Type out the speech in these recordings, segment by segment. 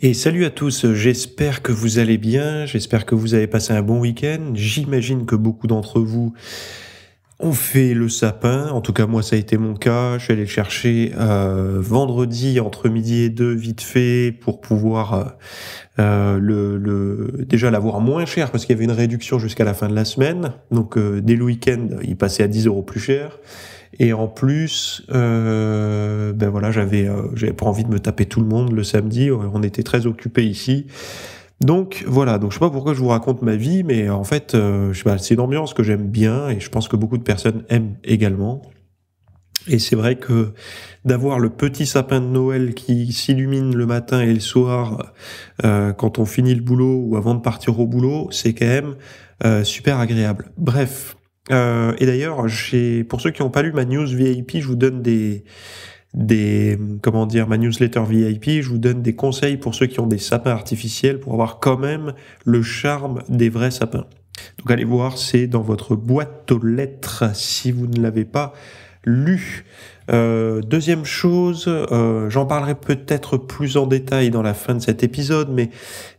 Et salut à tous, j'espère que vous allez bien, j'espère que vous avez passé un bon week-end, j'imagine que beaucoup d'entre vous ont fait le sapin, en tout cas moi ça a été mon cas, je suis allé chercher euh, vendredi entre midi et deux vite fait pour pouvoir euh, euh, le, déjà l'avoir moins cher parce qu'il y avait une réduction jusqu'à la fin de la semaine, donc euh, dès le week-end il passait à 10 euros plus cher. Et en plus, euh, ben voilà, j'avais, euh, j'avais pas envie de me taper tout le monde le samedi. Euh, on était très occupés ici. Donc voilà, donc je sais pas pourquoi je vous raconte ma vie, mais en fait, euh, je c'est une ambiance que j'aime bien et je pense que beaucoup de personnes aiment également. Et c'est vrai que d'avoir le petit sapin de Noël qui s'illumine le matin et le soir quand on finit le boulot ou avant de partir au boulot, c'est quand même super agréable. Bref, euh, et d'ailleurs, pour ceux qui n'ont pas lu ma news VIP, je vous donne des, des comment dire ma newsletter VIP, je vous donne des conseils pour ceux qui ont des sapins artificiels pour avoir quand même le charme des vrais sapins. Donc allez voir, c'est dans votre boîte aux lettres si vous ne l'avez pas lu. Euh, deuxième chose, euh, j'en parlerai peut-être plus en détail dans la fin de cet épisode, mais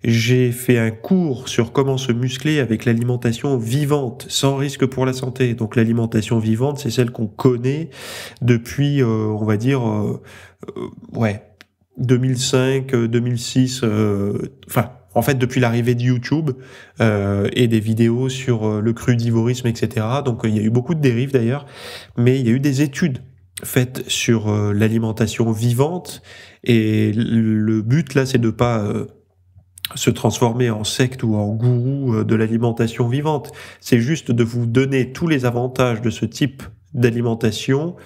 j'ai fait un cours sur comment se muscler avec l'alimentation vivante, sans risque pour la santé. Donc l'alimentation vivante, c'est celle qu'on connaît depuis, euh, on va dire, ouais, 2005, 2006, enfin en fait, depuis l'arrivée de YouTube euh, et des vidéos sur euh, le crudivorisme, etc., donc euh, il y a eu beaucoup de dérives d'ailleurs, mais il y a eu des études faites sur l'alimentation vivante et le but là, c'est de pas se transformer en secte ou en gourou de l'alimentation vivante. C'est juste de vous donner tous les avantages de ce type d'alimentation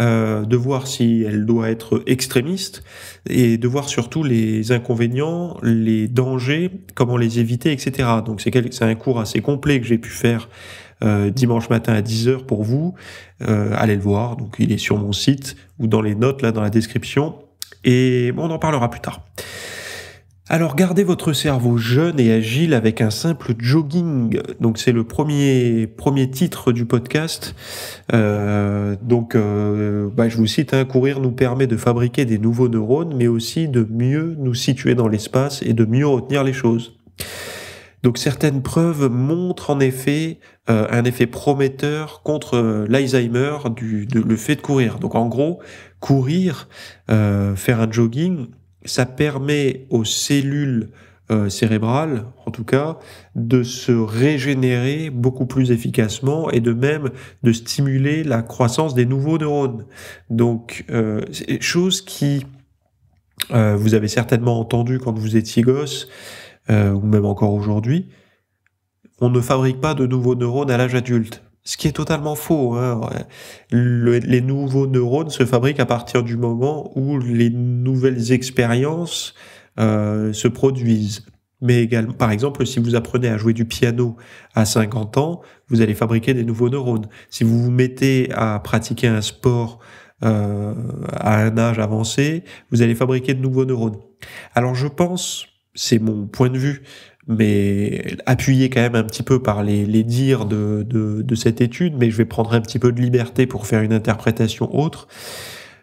euh, de voir si elle doit être extrémiste et de voir surtout les inconvénients, les dangers, comment les éviter, etc. Donc c'est un cours assez complet que j'ai pu faire euh, dimanche matin à 10h pour vous. Euh, allez le voir, donc il est sur mon site ou dans les notes, là dans la description. Et bon, on en parlera plus tard. Alors gardez votre cerveau jeune et agile avec un simple jogging. Donc c'est le premier premier titre du podcast. Euh, donc euh, bah, je vous cite hein, courir nous permet de fabriquer des nouveaux neurones, mais aussi de mieux nous situer dans l'espace et de mieux retenir les choses. Donc certaines preuves montrent en effet euh, un effet prometteur contre l'Alzheimer du le fait de courir. Donc en gros courir, faire un jogging ça permet aux cellules euh, cérébrales, en tout cas, de se régénérer beaucoup plus efficacement et de même de stimuler la croissance des nouveaux neurones. Donc, euh, chose qui, euh, vous avez certainement entendu quand vous étiez gosse, ou même encore aujourd'hui, on ne fabrique pas de nouveaux neurones à l'âge adulte. Ce qui est totalement faux. Hein. les nouveaux neurones se fabriquent à partir du moment où les nouvelles expériences euh, se produisent. Mais également, par exemple, si vous apprenez à jouer du piano à 50 ans, vous allez fabriquer des nouveaux neurones. Si vous vous mettez à pratiquer un sport euh, à un âge avancé, vous allez fabriquer de nouveaux neurones. Alors je pense, c'est mon point de vue, mais appuyé quand même un petit peu par les, les dires de, de, cette étude, mais je vais prendre un petit peu de liberté pour faire une interprétation autre.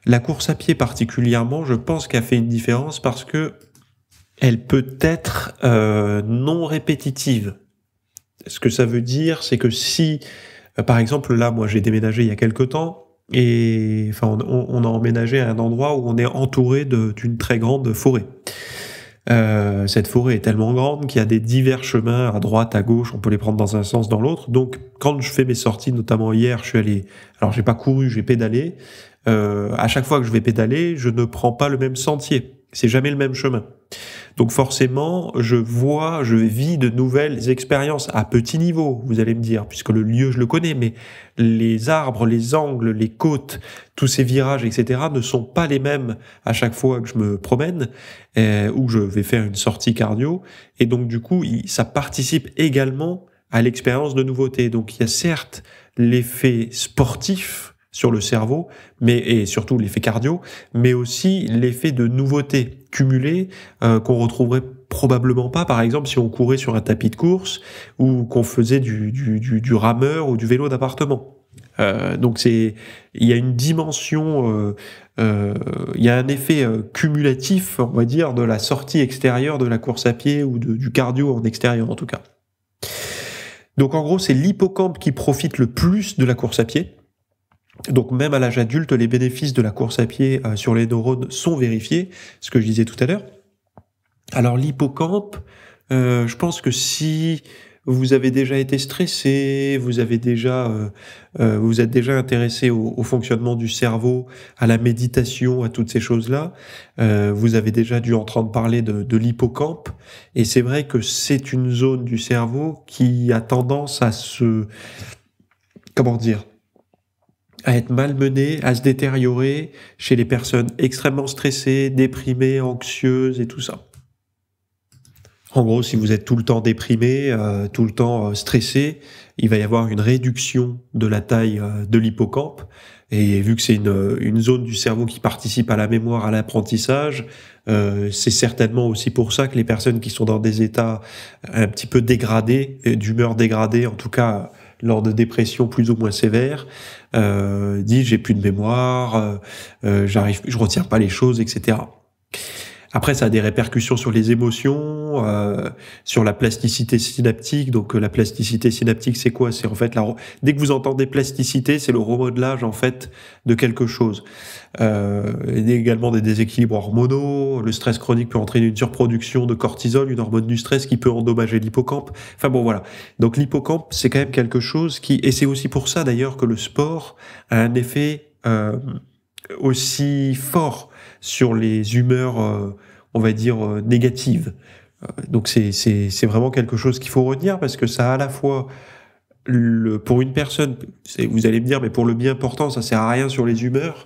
La course à pied particulièrement, je pense qu'a fait une différence parce que elle peut être euh, non répétitive. Ce que ça veut dire, c'est que si, euh, par exemple, là, moi, j'ai déménagé il y a quelque temps, et enfin, on, a emménagé à un endroit où on est entouré d'une très grande forêt. Euh, cette forêt est tellement grande qu'il y a des divers chemins à droite, à gauche, on peut les prendre dans un sens, dans l'autre. Donc, quand je fais mes sorties, notamment hier, je suis allé. Alors, j'ai pas couru, j'ai pédalé. Euh, à chaque fois que je vais pédaler, je ne prends pas le même sentier. C'est jamais le même chemin. Donc forcément, je vois, je vis de nouvelles expériences à petit niveau, vous allez me dire, puisque le lieu, je le connais, mais les arbres, les angles, les côtes, tous ces virages, etc., ne sont pas les mêmes à chaque fois que je me promène euh, ou que je vais faire une sortie cardio. Et donc du coup, ça participe également à l'expérience de nouveauté. Donc il y a certes l'effet sportif, sur le cerveau, mais et surtout l'effet cardio, mais aussi l'effet de nouveauté cumulé euh, qu'on retrouverait probablement pas, par exemple, si on courait sur un tapis de course ou qu'on faisait du, rameur ou du vélo d'appartement. Euh, donc c'est, il y a une dimension, euh, il y a un effet cumulatif, on va dire, de la sortie extérieure de la course à pied ou du cardio en extérieur en tout cas. Donc en gros, c'est l'hippocampe qui profite le plus de la course à pied. Donc même à l'âge adulte, les bénéfices de la course à pied euh, sur les neurones sont vérifiés, ce que je disais tout à l'heure. Alors l'hippocampe, euh, je pense que si vous avez déjà été stressé, vous avez déjà, euh, vous êtes déjà intéressé au, fonctionnement du cerveau, à la méditation, à toutes ces choses-là. vous avez déjà dû entendre parler de, de l'hippocampe, et c'est vrai que c'est une zone du cerveau qui a tendance à se, comment dire, à être malmené, à se détériorer chez les personnes extrêmement stressées, déprimées, anxieuses et tout ça. En gros, si vous êtes tout le temps déprimé, euh, tout le temps euh, stressé, il va y avoir une réduction de la taille euh, de l'hippocampe. Et vu que c'est une, une, zone du cerveau qui participe à la mémoire, à l'apprentissage, c'est certainement aussi pour ça que les personnes qui sont dans des états un petit peu dégradés, d'humeur dégradée, en tout cas lors de dépressions plus ou moins sévères, euh, dit j'ai plus de mémoire, euh, euh, j'arrive, je retiens pas les choses, etc. Après, ça a des répercussions sur les émotions, euh, sur la plasticité synaptique. Donc, euh, la plasticité synaptique, c'est quoi C'est en fait la... dès que vous entendez plasticité, c'est le remodelage en fait de quelque chose. Euh, il également des déséquilibres hormonaux. Le stress chronique peut entraîner une surproduction de cortisol, une hormone du stress qui peut endommager l'hippocampe. Enfin bon, voilà. Donc, l'hippocampe, c'est quand même quelque chose qui, et c'est aussi pour ça d'ailleurs que le sport a un effet euh, aussi fort sur les humeurs, euh, on va dire, euh, négatives. Euh, donc c'est vraiment quelque chose qu'il faut retenir parce que ça à la fois, pour une personne, vous allez me dire, mais pour le bien portant, ça sert à rien sur les humeurs,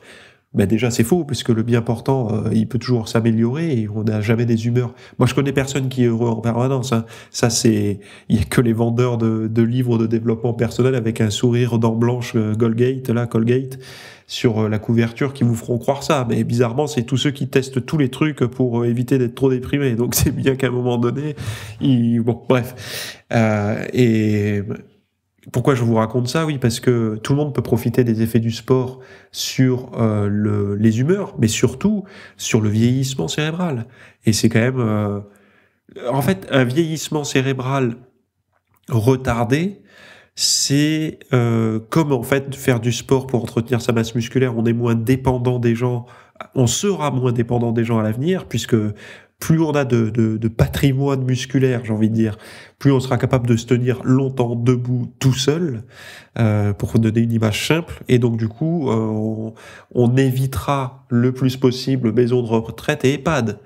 ben déjà c'est faux puisque le bien portant euh, il peut toujours s'améliorer et on n'a jamais des humeurs. Moi je connais personne qui est heureux en permanence. Hein. Ça c'est il n'y a que les vendeurs de, de, livres de développement personnel avec un sourire dents blanche euh, Colgate là Colgate sur euh, la couverture qui vous feront croire ça. Mais bizarrement c'est tous ceux qui testent tous les trucs pour éviter d'être trop déprimés. Donc c'est bien qu'à un moment donné ils... bon bref et pourquoi je vous raconte ça Oui, parce que tout le monde peut profiter des effets du sport sur euh, les humeurs, mais surtout sur le vieillissement cérébral. Et c'est quand même... Euh, en fait, un vieillissement cérébral retardé, c'est euh, comme en fait faire du sport pour entretenir sa masse musculaire. On est moins dépendant des gens, on sera moins dépendant des gens à l'avenir puisque plus on a de, de, patrimoine musculaire, j'ai envie de dire, plus on sera capable de se tenir longtemps debout tout seul, euh, pour donner une image simple. Et donc du coup, euh, on, évitera le plus possible maison de retraite et EHPAD.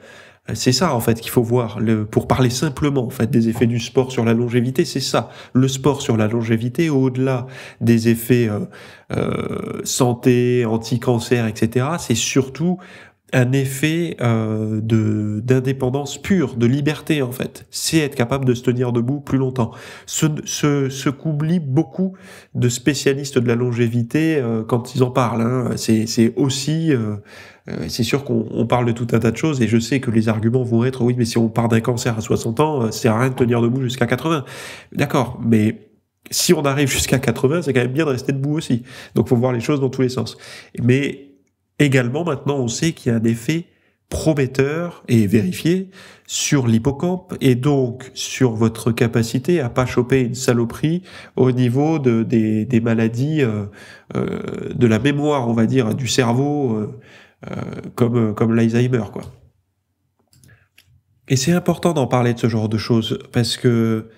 C'est ça en fait qu'il faut voir. Le, pour parler simplement en fait des effets du sport sur la longévité, c'est ça. Le sport sur la longévité, au-delà des effets euh, euh, santé, anti-cancer, etc. C'est surtout un effet euh, de d'indépendance pure, de liberté en fait. C'est être capable de se tenir debout plus longtemps. Ce, ce, ce qu'oublient beaucoup de spécialistes de la longévité euh, quand ils en parlent. Hein. C'est aussi... Euh, euh, c'est sûr qu'on parle de tout un tas de choses et je sais que les arguments vont être oui mais si on part d'un cancer à 60 ans, c'est rien de tenir debout jusqu'à 80. D'accord, mais si on arrive jusqu'à 80, c'est quand même bien de rester debout aussi. Donc faut voir les choses dans tous les sens. Mais Également, maintenant, on sait qu'il y a un effet prometteur et vérifié sur l'hippocampe et donc sur votre capacité à pas choper une saloperie au niveau de, des, maladies euh, euh, de la mémoire, on va dire, du cerveau, euh, comme, comme l'Alzheimer, quoi. Et c'est important d'en parler de ce genre de choses parce que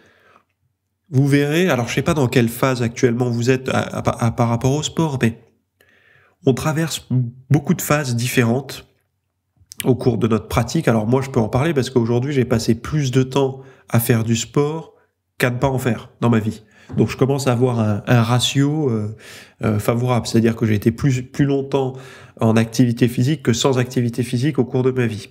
vous verrez, alors je sais pas dans quelle phase actuellement vous êtes par rapport au sport, mais on traverse beaucoup de phases différentes au cours de notre pratique. Alors moi, je peux en parler parce qu'aujourd'hui, j'ai passé plus de temps à faire du sport qu'à ne pas en faire dans ma vie. Donc je commence à avoir un, ratio euh, euh, favorable, c'est-à-dire que j'ai été plus, plus longtemps en activité physique que sans activité physique au cours de ma vie.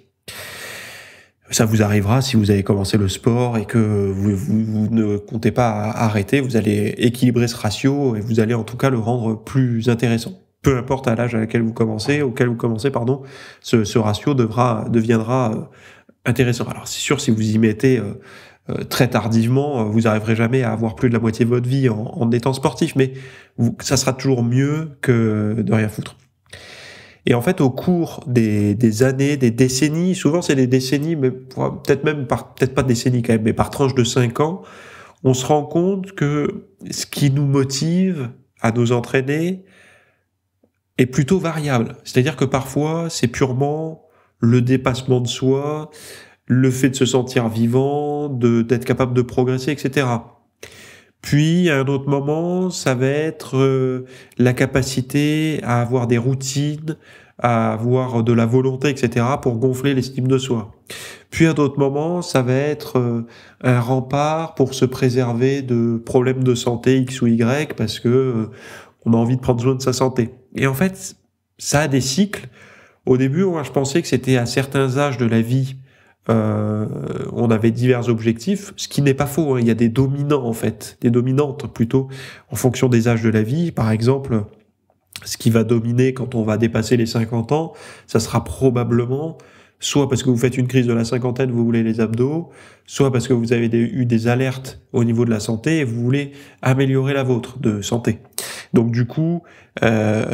Ça vous arrivera si vous avez commencé le sport et que vous ne comptez pas arrêter, vous allez équilibrer ce ratio et vous allez en tout cas le rendre plus intéressant peu importe à l'âge à laquelle vous commencez, auquel vous commencez, pardon, ce, ratio devra, deviendra euh, intéressant. Alors c'est sûr, si vous y mettez euh, euh, très tardivement, vous n'arriverez jamais à avoir plus de la moitié de votre vie en, étant sportif, mais ça sera toujours mieux que de rien foutre. Et en fait, au cours des, années, des décennies, souvent c'est des décennies, mais peut-être même par, peut-être pas décennies quand même, mais par tranche de 5 ans, on se rend compte que ce qui nous motive à nous entraîner, est plutôt variable. C'est-à-dire que parfois, c'est purement le dépassement de soi, le fait de se sentir vivant, d'être capable de progresser, etc. Puis, à un autre moment, ça va être euh, la capacité à avoir des routines, à avoir de la volonté, etc., pour gonfler l'estime de soi. Puis, à d'autres moments, ça va être euh, un rempart pour se préserver de problèmes de santé X ou Y, parce que euh, on a envie de prendre soin de sa santé. Et en fait, ça a des cycles. Au début, je pensais que c'était à certains âges de la vie, euh, on avait divers objectifs, ce qui n'est pas faux. Hein. Il y a des dominants en fait, des dominantes plutôt, en fonction des âges de la vie. Par exemple, ce qui va dominer quand on va dépasser les 50 ans, ça sera probablement soit parce que vous faites une crise de la cinquantaine, vous voulez les abdos, soit parce que vous avez eu des alertes au niveau de la santé et vous voulez améliorer la vôtre de santé. Donc du coup, euh,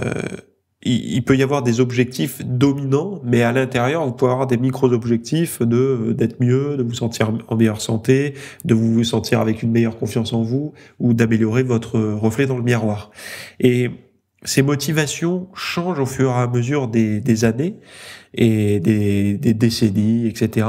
il, peut y avoir des objectifs dominants, mais à l'intérieur, vous pouvez avoir des micro-objectifs de euh, d'être mieux, de vous sentir en meilleure santé, de vous sentir avec une meilleure confiance en vous, ou d'améliorer votre reflet dans le miroir. Et ces motivations changent au fur et à mesure des, années et des, des décennies, etc.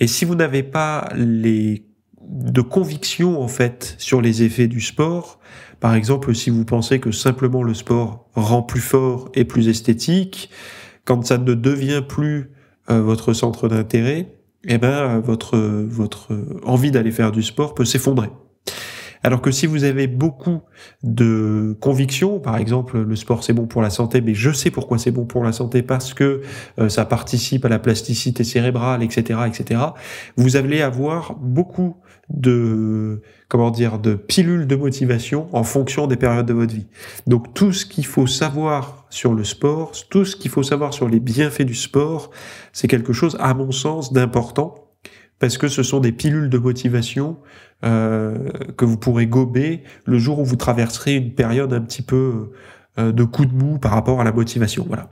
Et si vous n'avez pas les de conviction en fait sur les effets du sport. Par exemple, si vous pensez que simplement le sport rend plus fort et plus esthétique, quand ça ne devient plus euh, votre centre d'intérêt, eh ben votre votre envie d'aller faire du sport peut s'effondrer. Alors que si vous avez beaucoup de convictions, par exemple le sport c'est bon pour la santé, mais je sais pourquoi c'est bon pour la santé parce que euh, ça participe à la plasticité cérébrale, etc., etc. Vous allez avoir beaucoup de comment dire de pilules de motivation en fonction des périodes de votre vie. Donc tout ce qu'il faut savoir sur le sport, tout ce qu'il faut savoir sur les bienfaits du sport, c'est quelque chose à mon sens d'important parce que ce sont des pilules de motivation euh, que vous pourrez gober le jour où vous traverserez une période un petit peu euh, de coup de boue par rapport à la motivation. Voilà.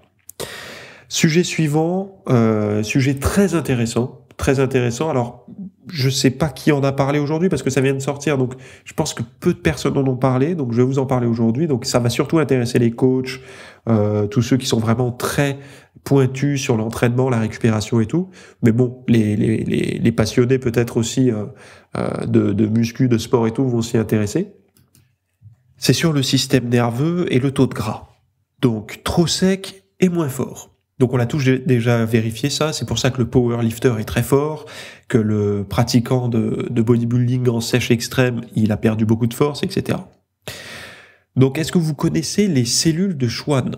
Sujet suivant, euh, sujet très intéressant, très intéressant. Alors, je ne sais pas qui en a parlé aujourd'hui parce que ça vient de sortir, donc je pense que peu de personnes en ont parlé, donc je vais vous en parler aujourd'hui. Donc ça va surtout intéresser les coachs, euh, tous ceux qui sont vraiment très pointus sur l'entraînement, la récupération et tout. Mais bon, les, les, les, passionnés peut-être aussi euh, euh, de, de muscu, de sport et tout vont s'y intéresser. C'est sur le système nerveux et le taux de gras. Donc trop sec et moins fort. Donc on l'a tous déjà vérifié ça, c'est pour ça que le powerlifter est très fort, que le pratiquant de, bodybuilding en sèche extrême, il a perdu beaucoup de force, etc. Donc est-ce que vous connaissez les cellules de Schwann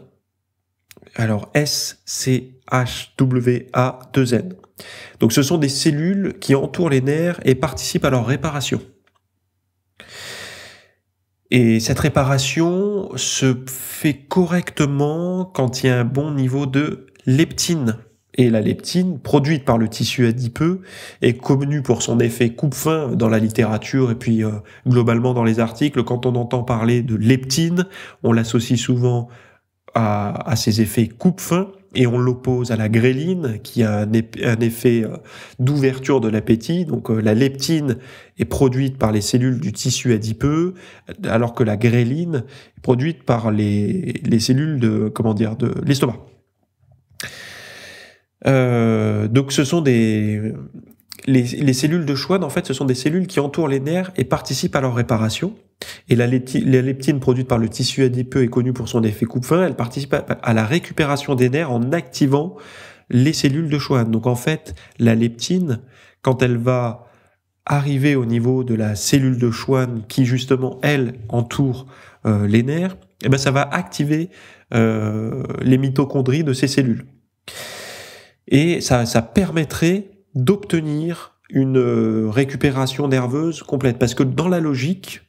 Alors S-C-H-W-A-2-N. Donc ce sont des cellules qui entourent les nerfs et participent à leur réparation. Et cette réparation se fait correctement quand il y a un bon niveau de leptine. Et la leptine, produite par le tissu adipeux, est connue pour son effet coupe-fin dans la littérature et puis euh, globalement dans les articles. Quand on entend parler de leptine, on l'associe souvent à, à ses effets coupe-fin et on l'oppose à la gréline qui a un, effet euh, d'ouverture de l'appétit. Donc euh, la leptine est produite par les cellules du tissu adipeux, alors que la gréline est produite par les, cellules de comment dire de l'estomac. Euh, donc ce sont des, les, cellules de Schwann, en fait, ce sont des cellules qui entourent les nerfs et participent à leur réparation. Et la, leptine produite par le tissu adipeux est connue pour son effet coupe-fin. Elle participe à, la récupération des nerfs en activant les cellules de Schwann. Donc en fait, la leptine, quand elle va arriver au niveau de la cellule de Schwann qui justement, elle, entoure euh, les nerfs, eh ben, ça va activer euh, les mitochondries de ces cellules. Et ça, ça permettrait d'obtenir une euh, récupération nerveuse complète. Parce que dans la logique,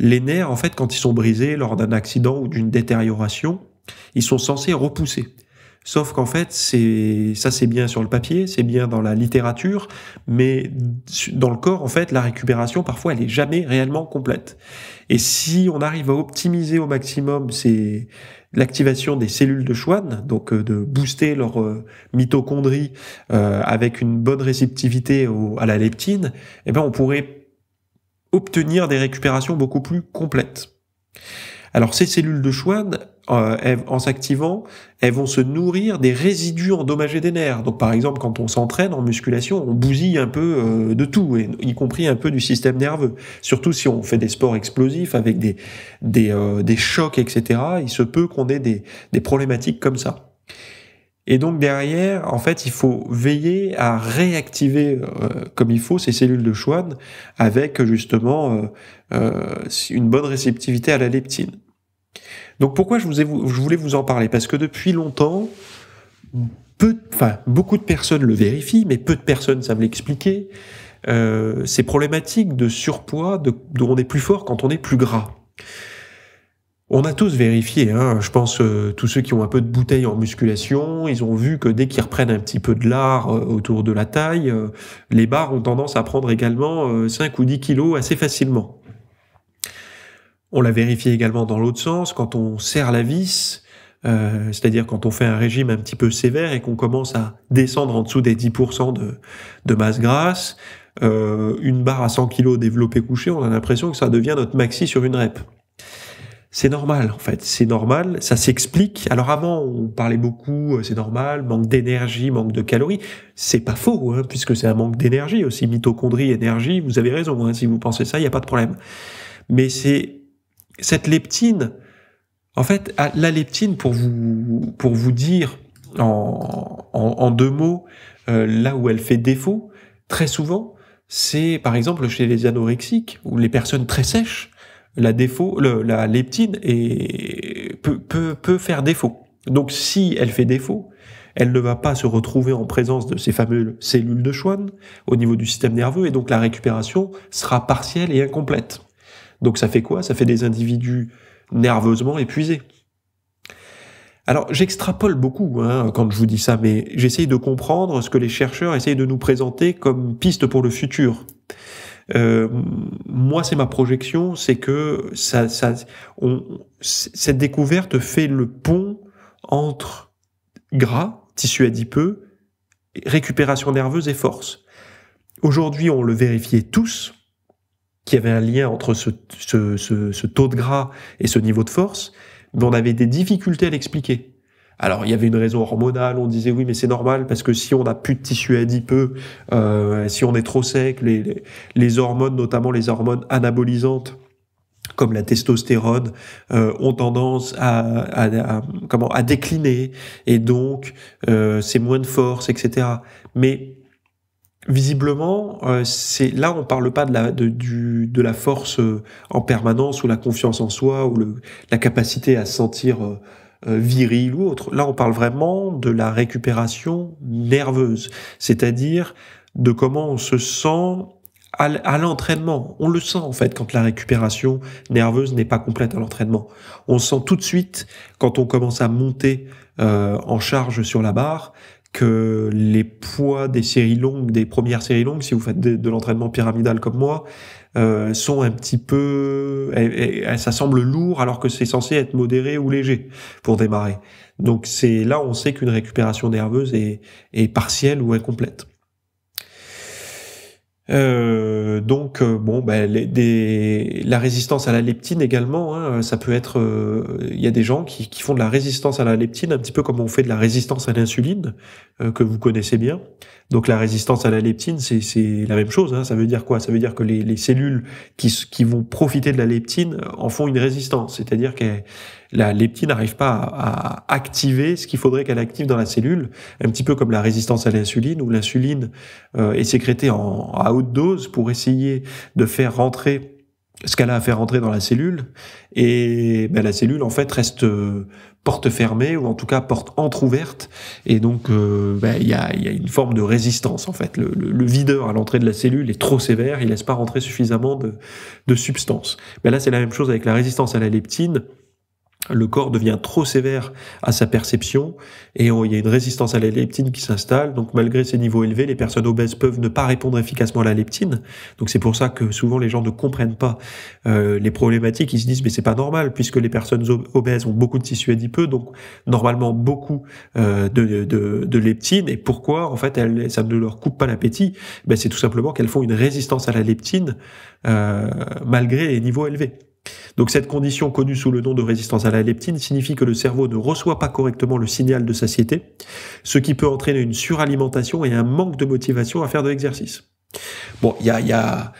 les nerfs, en fait, quand ils sont brisés lors d'un accident ou d'une détérioration, ils sont censés repousser. Sauf qu'en fait, c'est ça c'est bien sur le papier, c'est bien dans la littérature, mais dans le corps, en fait, la récupération, parfois, elle est jamais réellement complète. Et si on arrive à optimiser au maximum ces, l'activation des cellules de Schwann, donc euh, de booster leur euh, mitochondrie euh, avec une bonne réceptivité à la leptine, eh ben on pourrait obtenir des récupérations beaucoup plus complètes. Alors ces cellules de Schwann, euh, en s'activant, elles vont se nourrir des résidus endommagés des nerfs. Donc par exemple, quand on s'entraîne en musculation, on bousille un peu euh, de tout, y compris un peu du système nerveux. Surtout si on fait des sports explosifs avec des, des, euh, chocs, etc., il se peut qu'on ait des, problématiques comme ça. Et donc derrière, en fait, il faut veiller à réactiver comme il faut ces cellules de Schwann avec justement une bonne réceptivité à la leptine. Donc pourquoi je, voulais vous en parler Parce que depuis longtemps, beaucoup de personnes le vérifient, mais peu de personnes savent l'expliquer. Euh, ces problématiques de surpoids, de, on est plus fort quand on est plus gras. On a tous vérifié, hein, je pense euh, tous ceux qui ont un peu de bouteille en musculation, ils ont vu que dès qu'ils reprennent un petit peu de lard euh, autour de la taille, euh, les barres ont tendance à prendre également 5 ou 10 kilos assez facilement. On l'a vérifié également dans l'autre sens, quand on serre la vis, euh, c'est-à-dire quand on fait un régime un petit peu sévère et qu'on commence à descendre en dessous des 10% de, de, masse grasse, euh, une barre à 100 kg développée couchée, on a l'impression que ça devient notre maxi sur une rep. C'est normal en fait, c'est normal, ça s'explique. Alors avant, on parlait beaucoup, euh, c'est normal, manque d'énergie, manque de calories. C'est pas faux, hein, puisque c'est un manque d'énergie aussi, mitochondrie, énergie. Vous avez raison, hein, si vous pensez ça, il n'y a pas de problème. Mais c'est cette leptine, en fait, la leptine, pour vous, pour vous dire en, deux mots, euh, là où elle fait défaut, très souvent, c'est par exemple chez les anorexiques ou les personnes très sèches, la, défaut, la leptine peut, peut, peut faire défaut. Donc si elle fait défaut, elle ne va pas se retrouver en présence de ces fameuses cellules de Schwann au niveau du système nerveux et donc la récupération sera partielle et incomplète. Donc ça fait quoi Ça fait des individus nerveusement épuisés. Alors j'extrapole beaucoup hein, quand je vous dis ça, mais j'essaye de comprendre ce que les chercheurs essayent de nous présenter comme piste pour le futur. Euh, moi, c'est ma projection, c'est que ça, on, cette découverte fait le pont entre gras, tissu adipeux, récupération nerveuse et force. Aujourd'hui, on le vérifiait tous, qu'il y avait un lien entre ce, ce, ce, ce, taux de gras et ce niveau de force, mais on avait des difficultés à l'expliquer. Alors il y avait une raison hormonale, on disait oui mais c'est normal parce que si on n'a plus de tissu adipeux, euh, si on est trop sec, les, les, hormones, notamment les hormones anabolisantes, comme la testostérone euh, ont tendance à, à, comment à décliner et donc euh, c'est moins de force etc mais visiblement, euh, c'est là on parle pas de la de, du, de la force euh, en permanence ou la confiance en soi ou le, la capacité à sentir euh, viril ou autre. Là, on parle vraiment de la récupération nerveuse, c'est-à-dire de comment on se sent à l'entraînement. On le sent en fait quand la récupération nerveuse n'est pas complète à l'entraînement. On sent tout de suite quand on commence à monter en charge sur la barre que les poids des séries longues, des premières séries longues, si vous faites de, l'entraînement pyramidal comme moi, euh, sont un petit peu, ça semble lourd alors que c'est censé être modéré ou léger pour démarrer. Donc c'est là on sait qu'une récupération nerveuse est partielle ou incomplète. Euh, donc euh, bon, ben, la résistance à la leptine également, hein, euh, ça peut être. Il y a des gens qui, font de la résistance à la leptine, un petit peu comme on fait de la résistance à l'insuline que vous connaissez bien. Donc la résistance à la leptine, c'est la même chose. Hein. ça veut dire quoi Ça veut dire que les, cellules qui, qui vont profiter de la leptine en font une résistance, c'est-à-dire qu'elles la leptine n'arrive pas à, activer ce qu'il faudrait qu'elle active dans la cellule, un petit peu comme la résistance à l'insuline, où l'insuline euh, est sécrétée en, à haute dose pour essayer de faire rentrer ce qu'elle a à faire rentrer dans la cellule, et ben, la cellule en fait reste euh, porte fermée ou en tout cas porte entrouverte et donc euh, ben, il y, a, y, a, une forme de résistance en fait le, videur à l'entrée de la cellule est trop sévère il laisse pas rentrer suffisamment de, de substances ben là c'est la même chose avec la résistance à la leptine le corps devient trop sévère à sa perception et il y a une résistance à la leptine qui s'installe. Donc malgré ces niveaux élevés, les personnes obèses peuvent ne pas répondre efficacement à la leptine. Donc c'est pour ça que souvent les gens ne comprennent pas euh, les problématiques. Ils se disent mais c'est pas normal puisque les personnes obèses ont beaucoup de tissu adipeux, donc normalement beaucoup euh, de, leptine. Et pourquoi en fait ça ne leur coupe pas l'appétit ben, C'est tout simplement qu'elles font une résistance à la leptine euh, malgré les niveaux élevés. Donc cette condition connue sous le nom de résistance à la leptine signifie que le cerveau ne reçoit pas correctement le signal de satiété, ce qui peut entraîner une suralimentation et un manque de motivation à faire de l'exercice. Bon, il y a, y, a,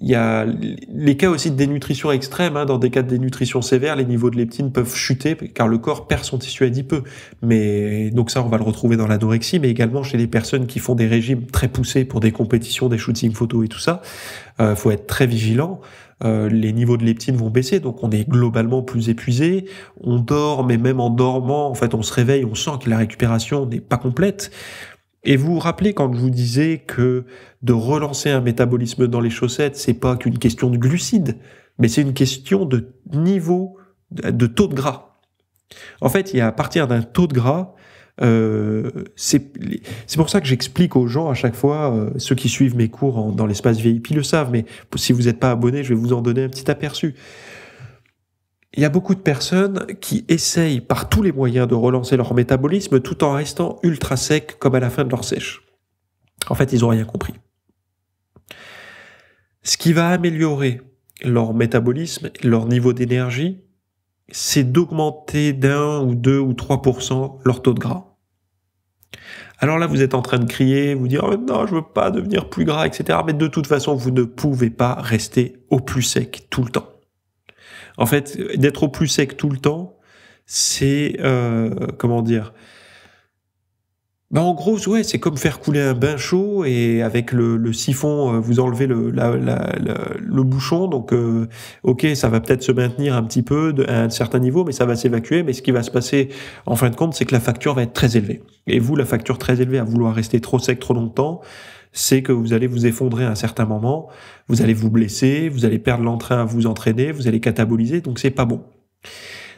y a, les cas aussi de dénutrition extrême. Hein. dans des cas de dénutrition sévère, les niveaux de leptine peuvent chuter car le corps perd son tissu adipeux. Mais donc ça, on va le retrouver dans l'anorexie, mais également chez les personnes qui font des régimes très poussés pour des compétitions, des shootings photos et tout ça. il euh, faut être très vigilant. Euh, les niveaux de leptine vont baisser, donc on est globalement plus épuisé, on dort, mais même en dormant, en fait, on se réveille, on sent que la récupération n'est pas complète. Et vous vous rappelez quand je vous disais que de relancer un métabolisme dans les chaussettes, c'est pas qu'une question de glucides, mais c'est une question de niveau, de taux de gras. En fait, il y a à partir d'un taux de gras euh, c'est pour ça que j'explique aux gens à chaque fois, euh, ceux qui suivent mes cours dans l'espace VIP le savent, mais si vous n'êtes pas abonné, je vais vous en donner un petit aperçu. Il y a beaucoup de personnes qui essayent par tous les moyens de relancer leur métabolisme tout en restant ultra sec comme à la fin de leur sèche. En fait, ils n'ont rien compris. Ce qui va améliorer leur métabolisme, leur niveau d'énergie, c'est d'augmenter d'un ou deux ou trois cent leur taux de gras. Alors là, vous êtes en train de crier, vous dire oh, non, je veux pas devenir plus gras, etc. Mais de toute façon, vous ne pouvez pas rester au plus sec tout le temps. En fait, d'être au plus sec tout le temps, c'est euh, comment dire ben, en gros, ouais, c'est comme faire couler un bain chaud et avec le, le siphon, euh, vous enlevez le, la, la, le bouchon. Donc, euh, ok, ça va peut-être se maintenir un petit peu à un certain niveau, mais ça va s'évacuer. Mais ce qui va se passer en fin de compte, c'est que la facture va être très élevée. Et vous, la facture très élevée à vouloir rester trop sec trop longtemps, c'est que vous allez vous effondrer à un certain moment, vous allez vous blesser, vous allez perdre l'entrain à vous entraîner, vous allez cataboliser. Donc, c'est pas bon.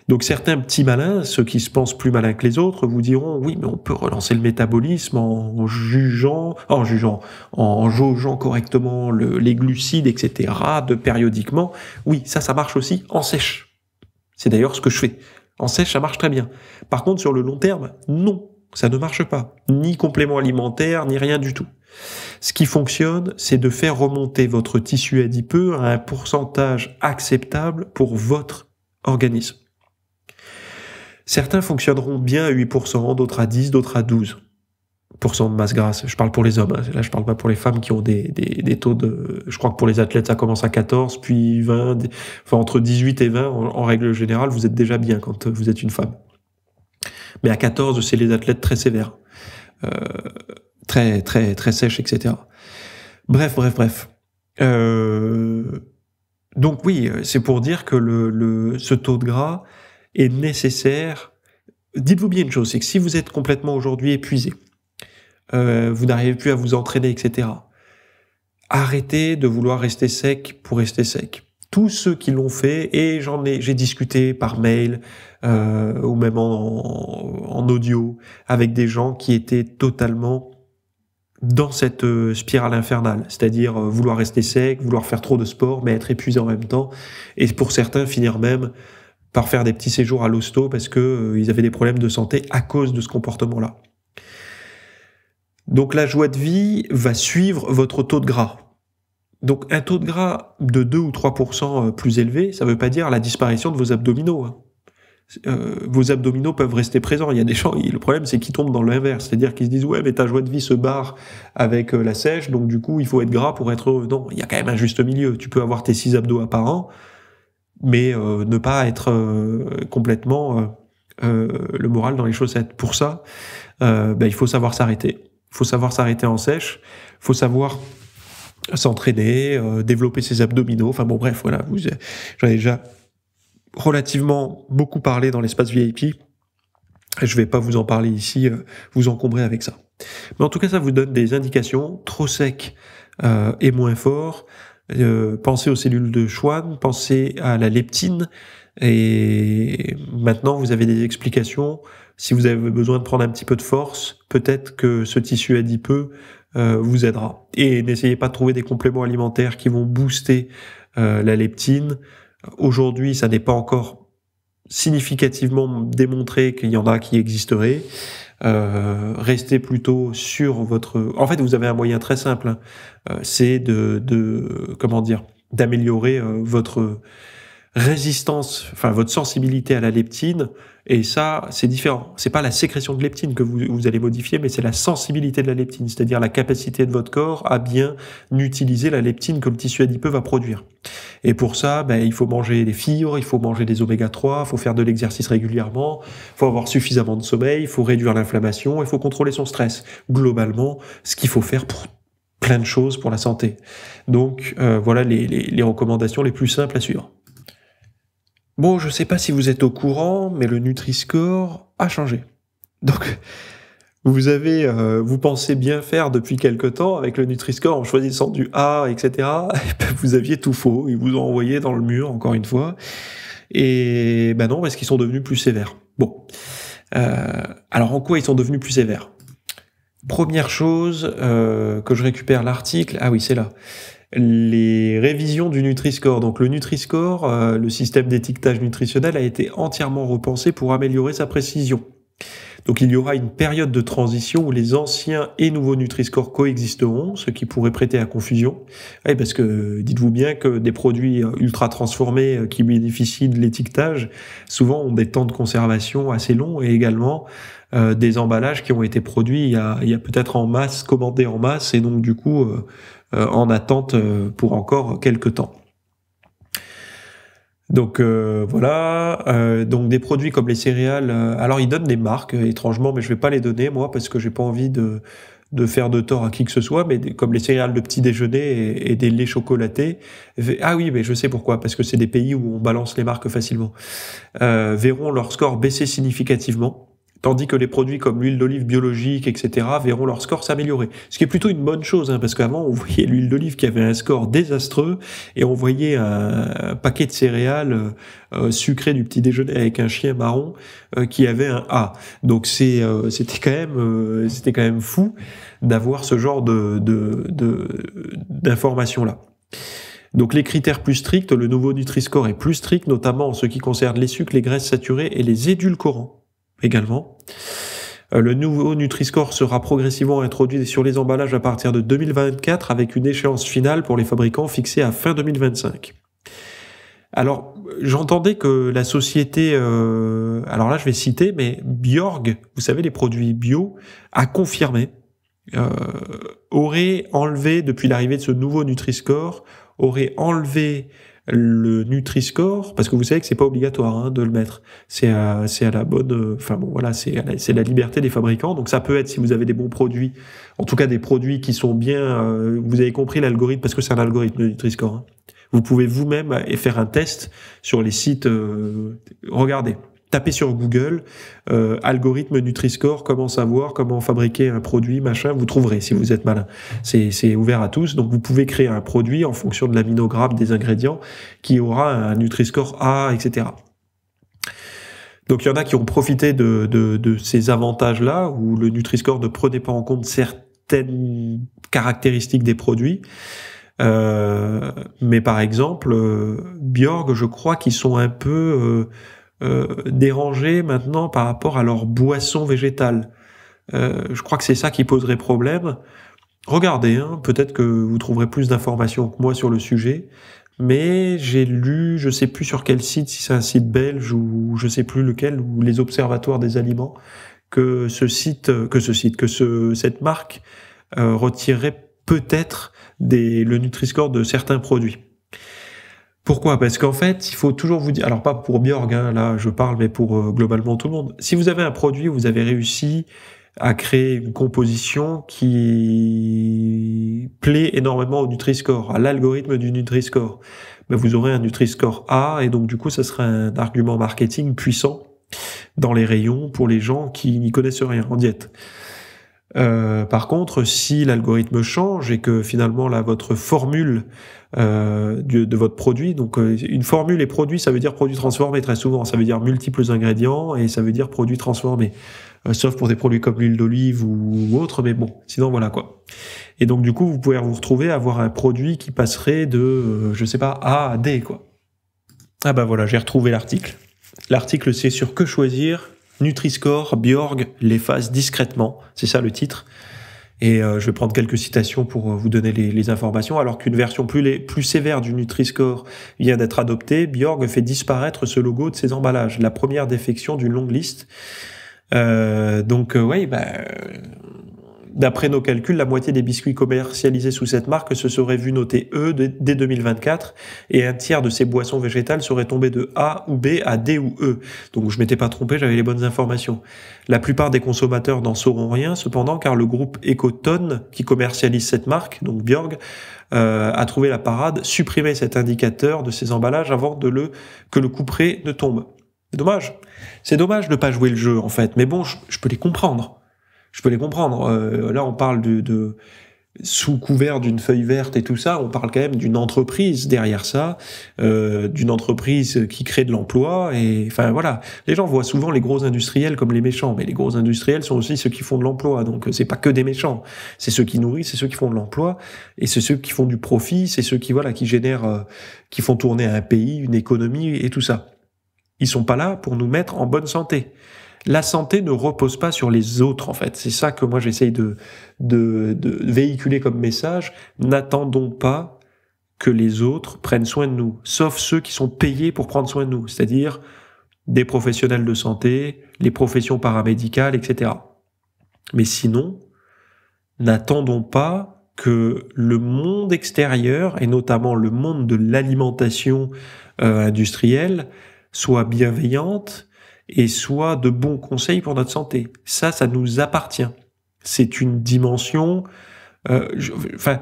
Donc certains petits malins, ceux qui se pensent plus malins que les autres, vous diront oui, mais on peut relancer le métabolisme en jugeant, en jugeant, en jaugeant correctement les glucides, etc. De périodiquement. Oui, ça, ça marche aussi en sèche. C'est d'ailleurs ce que je fais. En sèche, ça marche très bien. Par contre, sur le long terme, non, ça ne marche pas. Ni complément alimentaire, ni rien du tout. Ce qui fonctionne, c'est de faire remonter votre tissu adipeux à un pourcentage acceptable pour votre organisme. Certains fonctionneront bien à 8%, d'autres à 10, d'autres à 12% de masse grasse. Je parle pour les hommes, hein. là je parle pas pour les femmes qui ont des, taux de... Je crois que pour les athlètes ça commence à 14, puis 20, enfin entre 18 et 20, en, règle générale, vous êtes déjà bien quand vous êtes une femme. Mais à 14, c'est les athlètes très sévères, euh, très très très sèches, etc. Bref, bref, bref. Euh, donc oui, c'est pour dire que le, le, ce taux de gras, est nécessaire. Dites-vous bien une chose, c'est que si vous êtes complètement aujourd'hui épuisé, euh, vous n'arrivez plus à vous entraîner, etc., arrêtez de vouloir rester sec pour rester sec. Tous ceux qui l'ont fait, et j'en ai, j'ai discuté par mail euh, ou même en, audio avec des gens qui étaient totalement dans cette euh, spirale infernale, c'est-à-dire vouloir rester sec, vouloir faire trop de sport, mais être épuisé en même temps, et pour certains finir même par faire des petits séjours à l'hosto parce qu'ils euh, ils avaient des problèmes de santé à cause de ce comportement-là. Donc la joie de vie va suivre votre taux de gras. Donc un taux de gras de 2 ou 3% euh, plus élevé, ça ne veut pas dire la disparition de vos abdominaux. Hein. Euh, vos abdominaux peuvent rester présents. Il y a des gens, le problème c'est qu'ils tombent dans l'inverse, c'est-à-dire qu'ils se disent ouais mais ta joie de vie se barre avec la sèche, donc du coup il faut être gras pour être heureux. Non, il y a quand même un juste milieu. Tu peux avoir tes 6 abdos apparents, an, mais euh, ne pas être euh, complètement euh, le moral dans les chaussettes. Pour ça, ben, il faut savoir s'arrêter. Il faut savoir s'arrêter en sèche. Il faut savoir s'entraîner, développer ses abdominaux. Enfin bon, bref, voilà. j'en ai déjà relativement beaucoup parlé dans l'espace VIP. Je ne vais pas vous en parler ici, vous encombrer avec ça. Mais en tout cas, ça vous donne des indications. Trop sec et moins fort. Euh, pensez aux cellules de Schwann, pensez à la leptine. Et maintenant, vous avez des explications. Si vous avez besoin de prendre un petit peu de force, peut-être que ce tissu adipeux euh, vous aidera. Et n'essayez pas de trouver des compléments alimentaires qui vont booster euh, la leptine. Aujourd'hui, ça n'est pas encore significativement démontré qu'il y en a qui existeraient. Euh, restez plutôt sur votre. En fait, vous avez un moyen très simple, hein. euh, c'est de, comment dire, d'améliorer euh, votre résistance, enfin votre sensibilité à la leptine. Et ça, c'est différent. C'est pas la sécrétion de leptine que vous, allez modifier, mais c'est la sensibilité de la leptine, c'est-à-dire la capacité de votre corps à bien utiliser la leptine que le tissu adipeux va produire. Et pour ça, ben, il faut manger des fibres, il faut manger des oméga 3, il faut faire de l'exercice régulièrement, il faut avoir suffisamment de sommeil, il faut réduire l'inflammation, il faut contrôler son stress. Globalement, ce qu'il faut faire pour plein de choses pour la santé. Donc euh, voilà les recommandations les plus simples à suivre. Bon, je sais pas si vous êtes au courant, mais le Nutri-Score a changé. Donc, vous avez, euh, vous pensez bien faire depuis quelque temps avec le Nutri-Score en choisissant du A, etc. Et eh ben, vous aviez tout faux. Ils vous ont envoyé dans le mur, encore une fois. Et ben non, parce qu'ils sont devenus plus sévères. Bon. Euh, alors, en quoi ils sont devenus plus sévères Première chose euh, que je récupère l'article. Ah oui, c'est là les révisions du Nutri-Score. Donc le Nutri-Score, euh, le système d'étiquetage nutritionnel, a été entièrement repensé pour améliorer sa précision. Donc il y aura une période de transition où les anciens et nouveaux Nutri-Score coexisteront, ce qui pourrait prêter à confusion. Et eh, parce que dites-vous bien que des produits euh, ultra transformés euh, qui bénéficient de l'étiquetage, souvent ont des temps de conservation assez longs et également des emballages qui ont été produits il y a, peut-être en masse, commandés en masse, et donc du coup euh, en attente euh, pour encore quelques temps. Donc euh, voilà, donc des produits comme les céréales. alors ils donnent des marques étrangement, mais je ne vais pas les donner moi parce que j'ai pas envie de, faire de tort à qui que ce soit. Mais comme les céréales de petit déjeuner et, et, des laits chocolatés. Ah oui, mais je sais pourquoi, parce que c'est des pays où on balance les marques facilement. verront leur score baisser significativement tandis que les produits comme l'huile d'olive biologique, etc., verront leur score s'améliorer. Ce qui est plutôt une bonne chose, hein, parce qu'avant, on voyait l'huile d'olive qui avait un score désastreux, et on voyait un, paquet de céréales euh, euh, sucrées du petit déjeuner avec un chien marron euh, qui avait un A. Donc c'était quand même, quand même fou d'avoir ce genre de, de, d'informations là. Donc les critères plus stricts, le nouveau Nutri-Score est plus strict, notamment en ce qui concerne les sucres, les graisses saturées et les édulcorants également. Euh, le nouveau Nutri-Score sera progressivement introduit sur les emballages à partir de 2024 avec une échéance finale pour les fabricants fixée à fin 2025. Alors, j'entendais que la société, euh, alors là je vais citer, mais Bjorg, vous savez les produits bio, a confirmé, euh, aurait enlevé, depuis l'arrivée de ce nouveau Nutri-Score, aurait enlevé le Nutri-Score, parce que vous savez que c'est pas obligatoire hein, de le mettre. C'est à, c'est à la bonne, enfin bon voilà, c'est la, c'est la liberté des fabricants. Donc ça peut être si vous avez des bons produits, en tout cas des produits qui sont bien. Euh, vous avez compris l'algorithme parce que c'est un algorithme le Nutri-Score. Hein. Vous pouvez vous-même euh, faire un test sur les sites. Euh, regardez, tapez sur Google euh, algorithme Nutri-Score, comment savoir, comment fabriquer un produit, machin, vous trouverez si vous êtes malin. C'est ouvert à tous, donc vous pouvez créer un produit en fonction de l'aminogramme des ingrédients qui aura un Nutri-Score A, etc. Donc il y en a qui ont profité de, ces avantages-là, où le Nutri-Score ne prenait pas en compte certaines caractéristiques des produits. Euh, mais par exemple, euh, Bjorg, je crois qu'ils sont un peu euh, déranger maintenant par rapport à leur boisson végétale. Euh, je crois que c'est ça qui poserait problème. Regardez, hein, peut-être que vous trouverez plus d'informations que moi sur le sujet, mais j'ai lu, je sais plus sur quel site, si c'est un site belge ou je sais plus lequel, ou les observatoires des aliments, que ce site, euh, que ce site, que ce, cette marque retirerait peut-être le nutri de certains produits. Pourquoi Parce qu'en fait, il faut toujours vous dire, alors pas pour Bjorg, hein, là je parle, mais pour euh, globalement tout le monde, si vous avez un produit, vous avez réussi à créer une composition qui plaît énormément au Nutriscore, à l'algorithme du Nutriscore, score vous aurez un Nutriscore A, et donc du coup, ça serait un argument marketing puissant dans les rayons pour les gens qui n'y connaissent rien en diète. Euh, par contre, si l'algorithme change et que finalement là votre formule euh, de, votre produit, donc euh, une formule et produit, ça veut dire produit transformé très souvent, ça veut dire multiples ingrédients et ça veut dire produit transformé, sauf pour des produits comme l'huile d'olive ou, autre, mais bon, sinon voilà quoi. Et donc du coup, vous pouvez vous retrouver à avoir un produit qui passerait de, je sais pas, A à D quoi. Ah bah voilà, j'ai retrouvé l'article. L'article c'est sur que choisir NutriScore, score Bjorg l'efface discrètement. C'est ça le titre. Et euh, je vais prendre quelques citations pour euh, vous donner les, informations. Alors qu'une version plus, plus sévère du Nutri-Score vient d'être adoptée, Bjorg fait disparaître ce logo de ses emballages. La première défection d'une longue liste. Euh, donc, oui, ben... Bah, D'après nos calculs, la moitié des biscuits commercialisés sous cette marque se seraient vus noter E dès 2024 et un tiers de ces boissons végétales seraient tombés de A ou B à D ou E. Donc je m'étais pas trompé, j'avais les bonnes informations. La plupart des consommateurs n'en sauront rien cependant car le groupe Ecotone qui commercialise cette marque, donc Bjorg, euh, a trouvé la parade, supprimer cet indicateur de ses emballages avant de le, que le couperet ne tombe. C'est dommage. C'est dommage de pas jouer le jeu en fait, mais bon, je peux les comprendre je peux les comprendre. Euh, là, on parle de, sous couvert d'une feuille verte et tout ça, on parle quand même d'une entreprise derrière ça, euh, d'une entreprise qui crée de l'emploi. Et enfin voilà, les gens voient souvent les gros industriels comme les méchants, mais les gros industriels sont aussi ceux qui font de l'emploi. Donc euh, c'est pas que des méchants, c'est ceux qui nourrissent, c'est ceux qui font de l'emploi, et c'est ceux qui font du profit, c'est ceux qui voilà qui génèrent, qui font tourner un pays, une économie et tout ça. Ils sont pas là pour nous mettre en bonne santé la santé ne repose pas sur les autres, en fait. C'est ça que moi j'essaye de, véhiculer comme message. N'attendons pas que les autres prennent soin de nous, sauf ceux qui sont payés pour prendre soin de nous, c'est-à-dire des professionnels de santé, les professions paramédicales, etc. Mais sinon, n'attendons pas que le monde extérieur, et notamment le monde de l'alimentation euh, industrielle, soit bienveillante et soit de bons conseils pour notre santé. Ça, ça nous appartient. C'est une dimension. Euh, enfin,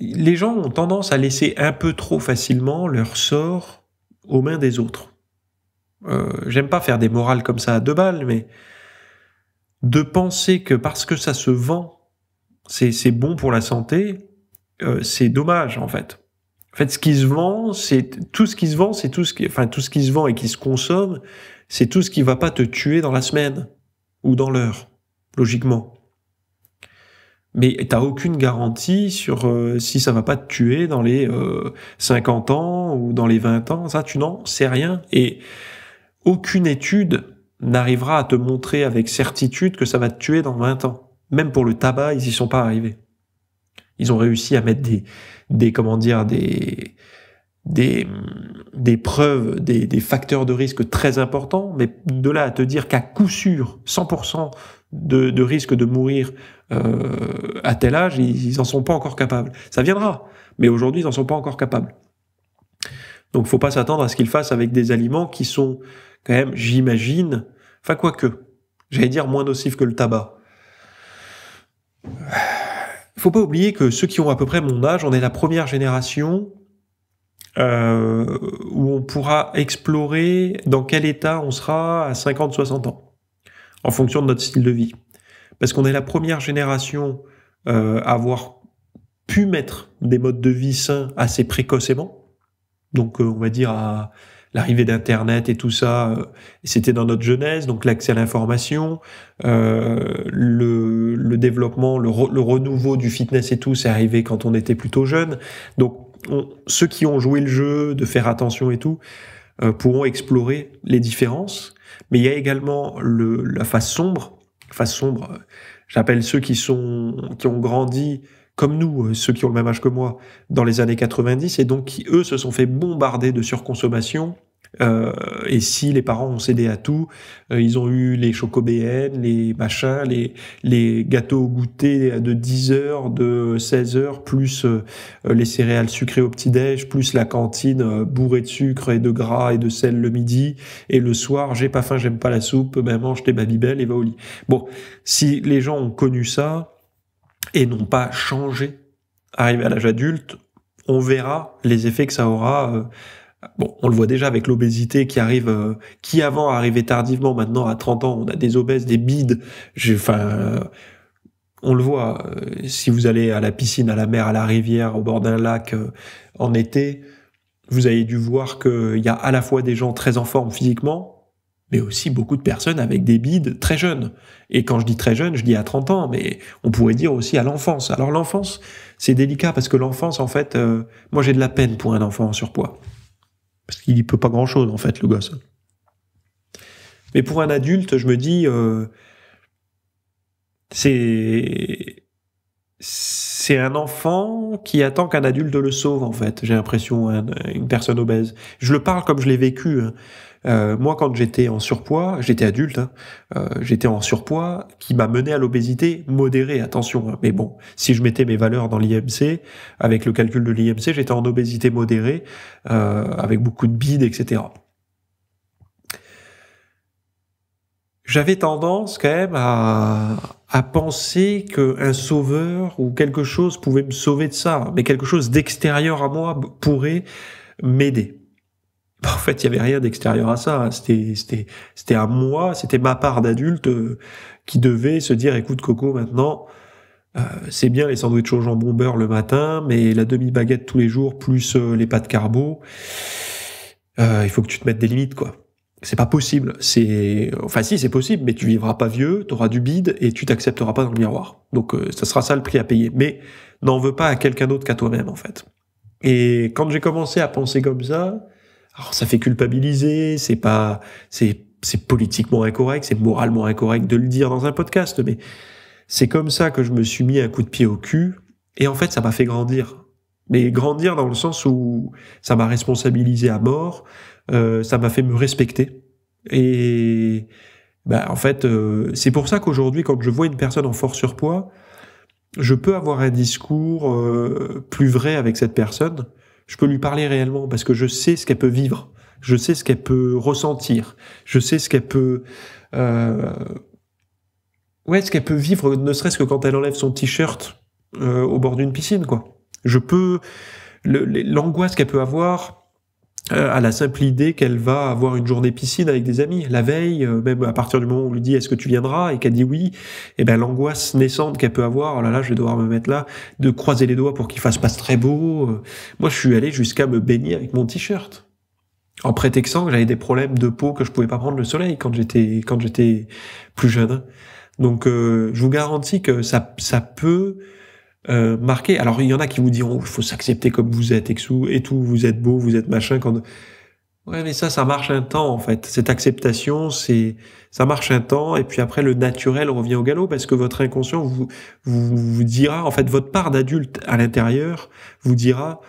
les gens ont tendance à laisser un peu trop facilement leur sort aux mains des autres. Euh, j'aime pas faire des morales comme ça à deux balles, mais de penser que parce que ça se vend, c'est bon pour la santé, euh, c'est dommage en fait. En fait, ce qui se vend, c'est tout ce qui se vend, c'est tout ce qui, enfin, tout ce qui se vend et qui se consomme, c'est tout ce qui va pas te tuer dans la semaine ou dans l'heure, logiquement. Mais n'as aucune garantie sur euh, si ça va pas te tuer dans les 50 euh, ans ou dans les 20 ans. Ça, tu n'en sais rien. Et aucune étude n'arrivera à te montrer avec certitude que ça va te tuer dans 20 ans. Même pour le tabac, ils n'y sont pas arrivés. Ils ont réussi à mettre des, des comment dire, des, des, preuves, des, facteurs de risque très importants, mais de là à te dire qu'à coup sûr, 100% de, risque de mourir euh, à tel âge, ils n'en sont pas encore capables. Ça viendra, mais aujourd'hui, ils n'en sont pas encore capables. Donc, faut pas s'attendre à ce qu'ils fassent avec des aliments qui sont quand même, j'imagine, enfin quoique, j'allais dire moins nocifs que le tabac faut pas oublier que ceux qui ont à peu près mon âge, on est la première génération euh, où on pourra explorer dans quel état on sera à 50-60 ans, en fonction de notre style de vie. Parce qu'on est la première génération euh, à avoir pu mettre des modes de vie sains assez précocement, donc euh, on va dire à l'arrivée d'Internet et tout ça, euh, c'était dans notre jeunesse, donc l'accès à l'information, euh, le, développement, le, renouveau du fitness et tout, c'est arrivé quand on était plutôt jeune. Donc ceux qui ont joué le jeu, de faire attention et tout, euh, pourront explorer les différences. Mais il y a également la face sombre, face sombre. J'appelle ceux qui sont qui ont grandi comme nous, ceux qui ont le même âge que moi, dans les années 90, et donc qui, eux, se sont fait bombarder de surconsommation, euh, et si les parents ont cédé à tout, euh, ils ont eu les chocobéennes, les machins, les, gâteaux goûtés de 10 h de 16 h plus euh, les céréales sucrées au petit-déj, plus la cantine bourrée de sucre et de gras et de sel le midi, et le soir, j'ai pas faim, j'aime pas la soupe, ben mange tes babybel et va au lit. Bon, si les gens ont connu ça et n'ont pas changé, arrivé à l'âge adulte, on verra les effets que ça aura Bon, on le voit déjà avec l'obésité qui arrive, euh, qui avant arrivait tardivement, maintenant à 30 ans, on a des obèses, des bides. Enfin, euh, on le voit. Euh, si vous allez à la piscine, à la mer, à la rivière, au bord d'un lac en été, vous avez dû voir qu'il y a à la fois des gens très en forme physiquement, mais aussi beaucoup de personnes avec des bides très jeunes. Et quand je dis très jeunes, je dis à 30 ans, mais on pourrait dire aussi à l'enfance. Alors l'enfance, c'est délicat parce que l'enfance, en fait, moi j'ai de la peine pour un enfant en surpoids. Parce qu'il n'y peut pas grand-chose, en fait, le gosse. Mais pour un adulte, je me dis, euh, c'est c'est un enfant qui attend qu'un adulte le sauve, en fait, j'ai l'impression, une personne obèse. Je le parle comme je l'ai vécu. Hein. Euh, moi, quand j'étais en surpoids, j'étais adulte, hein, euh, j'étais en surpoids qui m'a mené à l'obésité modérée, attention. Hein. mais bon, si je mettais mes valeurs dans l'IMC, avec le calcul de l'IMC, j'étais en obésité modérée, euh, avec beaucoup de bides, etc. J'avais tendance quand même à, à penser qu'un sauveur ou quelque chose pouvait me sauver de ça, mais quelque chose d'extérieur à moi pourrait m'aider. Bah, en fait, il y avait rien d'extérieur à ça. C'était, c'était, c'était à moi, c'était ma part d'adulte euh, qui devait se dire, écoute Coco, maintenant, euh, c'est bien les sandwichs au jambon beurre le matin, mais la demi baguette tous les jours plus euh, les pâtes carbo, euh, il faut que tu te mettes des limites quoi. C'est pas possible. C'est enfin si c'est possible, mais tu vivras pas vieux, t'auras du bide et tu t'accepteras pas dans le miroir. Donc ça sera ça le prix à payer. Mais n'en veux pas à quelqu'un d'autre qu'à toi-même en fait. Et quand j'ai commencé à penser comme ça, alors ça fait culpabiliser, c'est pas, c'est, c'est politiquement incorrect, c'est moralement incorrect de le dire dans un podcast, mais c'est comme ça que je me suis mis un coup de pied au cul. Et en fait, ça m'a fait grandir. Mais grandir dans le sens où ça m'a responsabilisé à mort, euh, ça m'a fait me respecter. Et bah, en fait, euh, c'est pour ça qu'aujourd'hui, quand je vois une personne en fort surpoids, je peux avoir un discours euh, plus vrai avec cette personne je peux lui parler réellement parce que je sais ce qu'elle peut vivre, je sais ce qu'elle peut ressentir, je sais ce qu'elle peut... Euh, ouais, ce qu'elle peut vivre, ne serait-ce que quand elle enlève son t-shirt euh, au bord d'une piscine, quoi. Je peux... L'angoisse qu'elle peut avoir, euh, à la simple idée qu'elle va avoir une journée piscine avec des amis la veille, euh, même à partir du moment où on lui dit est-ce que tu viendras et qu'elle dit oui, et eh ben l'angoisse naissante qu'elle peut avoir, oh là là, je vais devoir me mettre là, de croiser les doigts pour qu'il fasse pas très beau. Euh. Moi, je suis allé jusqu'à me baigner avec mon t-shirt en prétextant que j'avais des problèmes de peau que je pouvais pas prendre le soleil quand j'étais quand j'étais plus jeune. Donc, je vous garantis que ça ça peut euh, marqué. Alors il y en a qui vous diront il faut s'accepter comme vous êtes et, tout, et tout, vous êtes beau, vous êtes machin. Quand... Ouais, mais ça, ça marche un temps en fait. Cette acceptation, c'est ça marche un temps et puis après le naturel revient au galop parce que votre inconscient vous vous, vous dira en fait votre part d'adulte à l'intérieur vous dira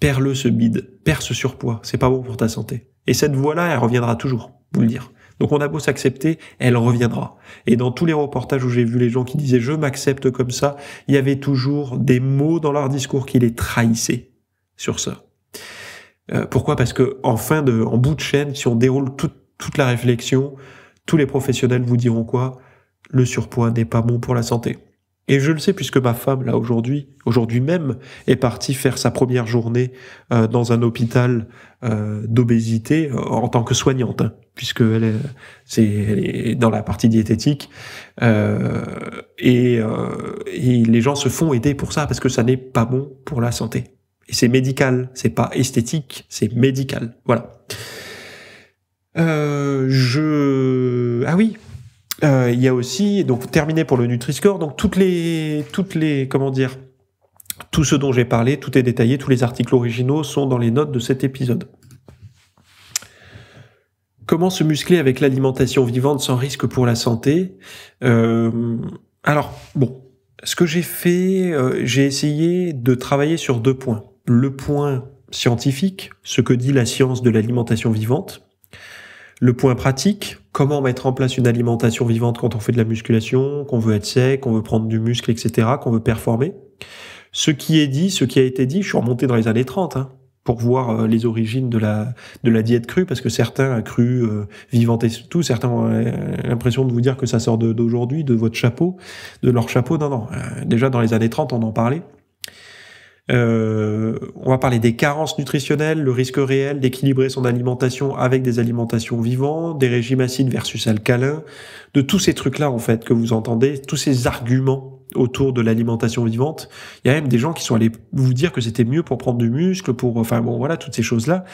perds-le ce bide, perds ce surpoids, c'est pas bon pour ta santé. Et cette voix-là, elle reviendra toujours, vous le dire. Donc on a beau s'accepter, elle reviendra. Et dans tous les reportages où j'ai vu les gens qui disaient je m'accepte comme ça, il y avait toujours des mots dans leur discours qui les trahissaient sur ça. Euh, pourquoi Parce que en fin de, en bout de chaîne, si on déroule toute, la réflexion, tous les professionnels vous diront quoi Le surpoids n'est pas bon pour la santé. Et je le sais puisque ma femme, là aujourd'hui, aujourd'hui même, est partie faire sa première journée euh, dans un hôpital euh, d'obésité en tant que soignante. Hein puisque elle euh, est, c'est, dans la partie diététique. Euh, euh, et, les gens se font aider pour ça parce que ça n'est pas bon pour la santé. Et c'est médical, c'est pas esthétique, c'est médical. Voilà. je ah oui, il y a aussi donc terminé pour le Nutri-Score. Donc toutes les toutes les comment dire tout ce dont j'ai parlé, tout est détaillé, tous les articles originaux sont dans les notes de cet épisode. Comment se muscler avec l'alimentation vivante sans risque pour la santé euh, Alors, bon, ce que j'ai fait, euh, j'ai essayé de travailler sur deux points. Le point scientifique, ce que dit la science de l'alimentation vivante. Le point pratique, comment mettre en place une alimentation vivante quand on fait de la musculation, qu'on veut être sec, qu'on veut prendre du muscle, etc., qu'on veut performer. Ce qui est dit, ce qui a été dit, je suis remonté dans les années 30, hein, pour voir euh, les origines de la, de la diète crue, parce que certains a cru euh, vivant et tout, certains ont euh, l'impression de vous dire que ça sort d'aujourd'hui, de, votre chapeau, de leur chapeau. Non, non. déjà dans les années 30, on en parlait. on va parler des carences nutritionnelles, le risque réel d'équilibrer son alimentation avec des alimentations vivantes, des régimes acides versus alcalins, de tous ces trucs-là en fait que vous entendez, tous ces arguments autour de l'alimentation vivante. Il y a même des gens qui sont allés vous dire que c'était mieux pour prendre du muscle, pour, enfin bon, voilà, toutes ces choses-là.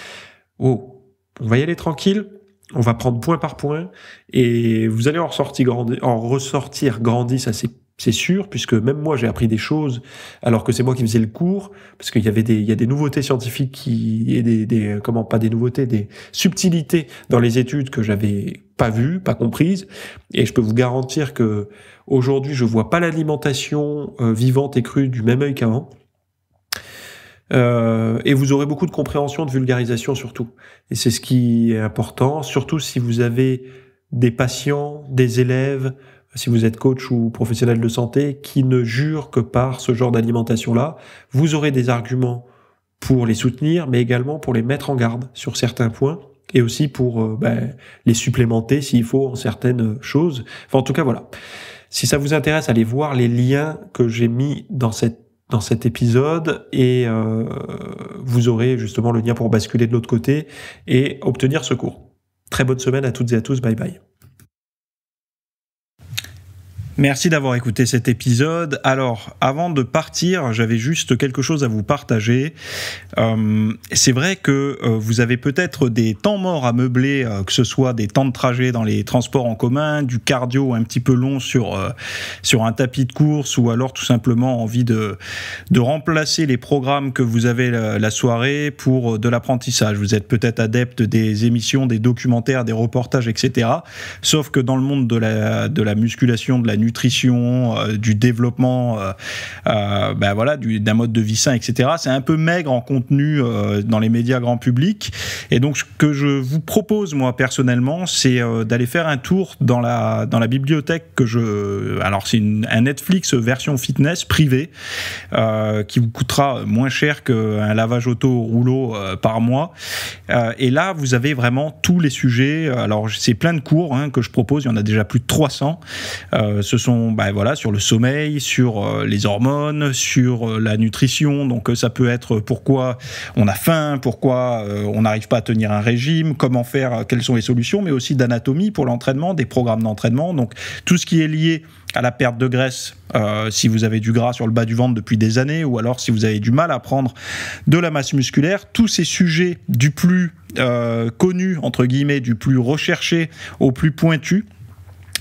Oh, on va y aller tranquille. On va prendre point par point et vous allez en ressortir grandi, en ressortir grandi, ça c'est c'est sûr, puisque même moi j'ai appris des choses, alors que c'est moi qui faisais le cours, parce qu'il y avait des, il y a des nouveautés scientifiques qui, et des, des, comment pas des nouveautés, des subtilités dans les études que j'avais pas vue, pas comprise. Et je peux vous garantir que aujourd'hui, je vois pas l'alimentation euh, vivante et crue du même œil qu'avant. Euh, et vous aurez beaucoup de compréhension, de vulgarisation surtout. Et c'est ce qui est important, surtout si vous avez des patients, des élèves, si vous êtes coach ou professionnel de santé, qui ne jurent que par ce genre d'alimentation-là. Vous aurez des arguments pour les soutenir, mais également pour les mettre en garde sur certains points et aussi pour euh, ben, les supplémenter s'il faut en certaines choses. en tout cas, voilà. Si ça vous intéresse, allez voir les liens que j'ai mis dans cette dans cet épisode et euh, vous aurez justement le lien pour basculer de l'autre côté et obtenir ce cours. Très bonne semaine à toutes et à tous. Bye bye. Merci d'avoir écouté cet épisode. Alors, avant de partir, j'avais juste quelque chose à vous partager. Euh, c'est vrai que euh, vous avez peut-être des temps morts à meubler, euh, que ce soit des temps de trajet dans les transports en commun, du cardio un petit peu long sur, sur un tapis de course, ou alors tout simplement envie de, de remplacer les programmes que vous avez la, soirée pour de l'apprentissage. Vous êtes peut-être adepte des émissions, des documentaires, des reportages, etc. Sauf que dans le monde de la, de la musculation, de la nuit nutrition, euh, du développement, euh, euh, ben voilà, d'un mode de vie sain, etc. C'est un peu maigre en contenu dans les médias grand public. Et donc, ce que je vous propose, moi, personnellement, c'est d'aller faire un tour dans la, dans la bibliothèque que je. Alors, c'est un Netflix version fitness privée qui vous coûtera moins cher qu'un lavage auto rouleau par mois. et là, vous avez vraiment tous les sujets. Alors, c'est plein de cours hein, que je propose. Il y en a déjà plus de 300 sont bah, voilà, sur le sommeil, sur euh, les hormones, sur euh, la nutrition. Donc euh, ça peut être pourquoi on a faim, pourquoi on n'arrive pas à tenir un régime, comment faire, quelles sont les solutions, mais aussi d'anatomie pour l'entraînement, des programmes d'entraînement. Donc tout ce qui est lié à la perte de graisse si vous avez du gras sur le bas du ventre depuis des années ou alors si vous avez du mal à prendre de la masse musculaire, tous ces sujets du plus connu entre guillemets, du plus recherché au plus pointu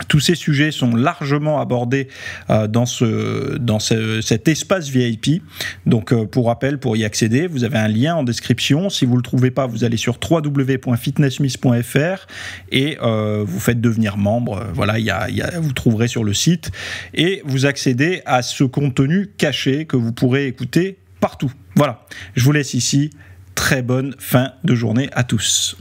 tous ces sujets sont largement abordés euh, dans, cet espace VIP. Donc, euh, pour rappel, pour y accéder, vous avez un lien en description. Si vous ne le trouvez pas, vous allez sur www.fitnessmiss.fr et euh, vous faites devenir membre. Voilà, vous trouverez sur le site et vous accédez à ce contenu caché que vous pourrez écouter partout. Voilà, je vous laisse ici. Très bonne fin de journée à tous.